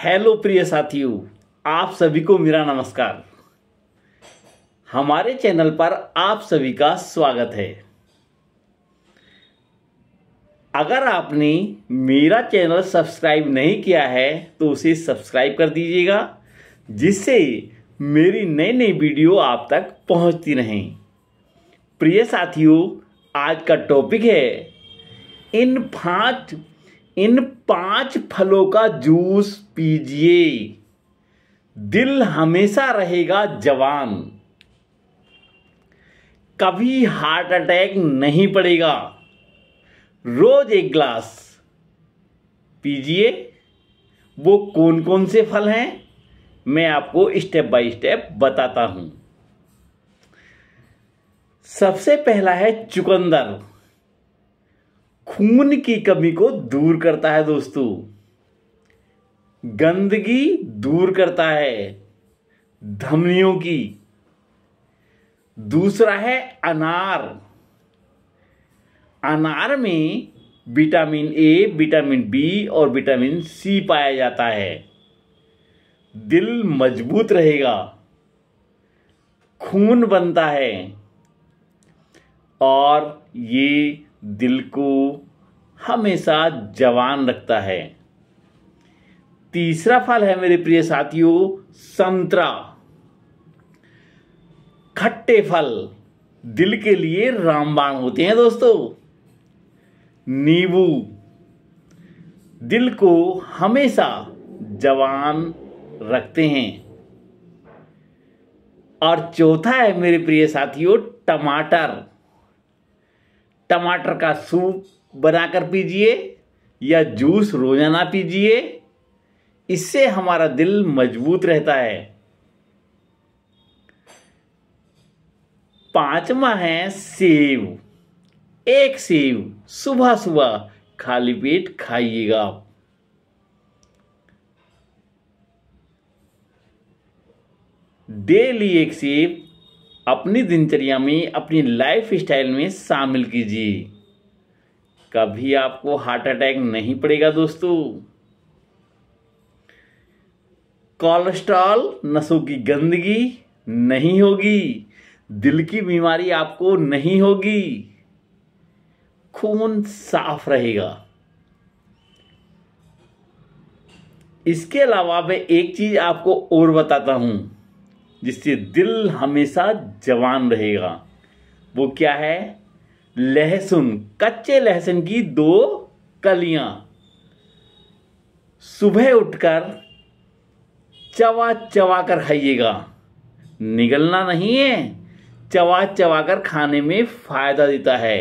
hello प्रिय साथियों आप सभी को मेरा नमस्कार हमारे चैनल पर आप सभी का स्वागत है अगर आपने मेरा चैनल सब्सक्राइब नहीं किया है तो उसे सब्सक्राइब कर दीजिएगा जिससे मेरी नई नई वीडियो आप तक पहुंचती रहें प्रिय साथियों आज का टॉपिक है इन पांच इन पांच फलों का जूस पीजिए दिल हमेशा रहेगा जवान कभी हार्ट अटैक नहीं पड़ेगा रोज एक ग्लास पीजिए वो कौन कौन से फल हैं मैं आपको स्टेप बाय स्टेप बताता हूं सबसे पहला है चुकंदर खून की कमी को दूर करता है दोस्तों गंदगी दूर करता है धमनियों की दूसरा है अनार अनार में विटामिन ए विटामिन बी और विटामिन सी पाया जाता है दिल मजबूत रहेगा खून बनता है और ये दिल को हमेशा जवान रखता है तीसरा फल है मेरे प्रिय साथियों संतरा खट्टे फल दिल के लिए रामबाण होते हैं दोस्तों नींबू दिल को हमेशा जवान रखते हैं और चौथा है मेरे प्रिय साथियों टमाटर टमाटर का सूप बनाकर पीजिए या जूस रोजाना पीजिए इससे हमारा दिल मजबूत रहता है पांचवा है सेब एक सेब सुबह सुबह खाली पेट खाइएगा आप डेली एक सेब अपनी दिनचर्या में अपनी लाइफ स्टाइल में शामिल कीजिए कभी आपको हार्ट अटैक नहीं पड़ेगा दोस्तों कोलेस्ट्रॉल नसों की गंदगी नहीं होगी दिल की बीमारी आपको नहीं होगी खून साफ रहेगा इसके अलावा मैं एक चीज आपको और बताता हूं जिससे दिल हमेशा जवान रहेगा वो क्या है लहसुन कच्चे लहसुन की दो कलियां सुबह उठकर चवा चवा कर खाइएगा निगलना नहीं है चवा चवा कर खाने में फायदा देता है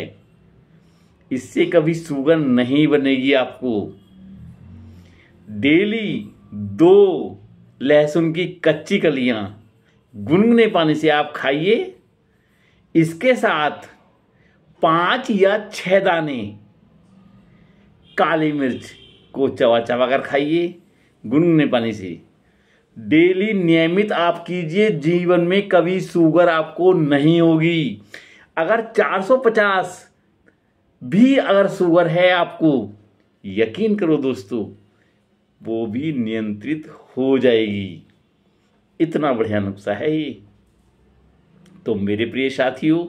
इससे कभी सुगर नहीं बनेगी आपको डेली दो लहसुन की कच्ची कलियां गुनगुने पानी से आप खाइए इसके साथ पांच या छह दाने काली मिर्च को चबा चबा कर खाइए गुनगुने पानी से डेली नियमित आप कीजिए जीवन में कभी शुगर आपको नहीं होगी अगर 450 भी अगर शुगर है आपको यकीन करो दोस्तों वो भी नियंत्रित हो जाएगी इतना बढ़िया नुस्खा है ये तो मेरे प्रिय साथियों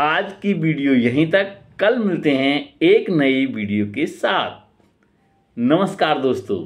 आज की वीडियो यहीं तक कल मिलते हैं एक नई वीडियो के साथ नमस्कार दोस्तों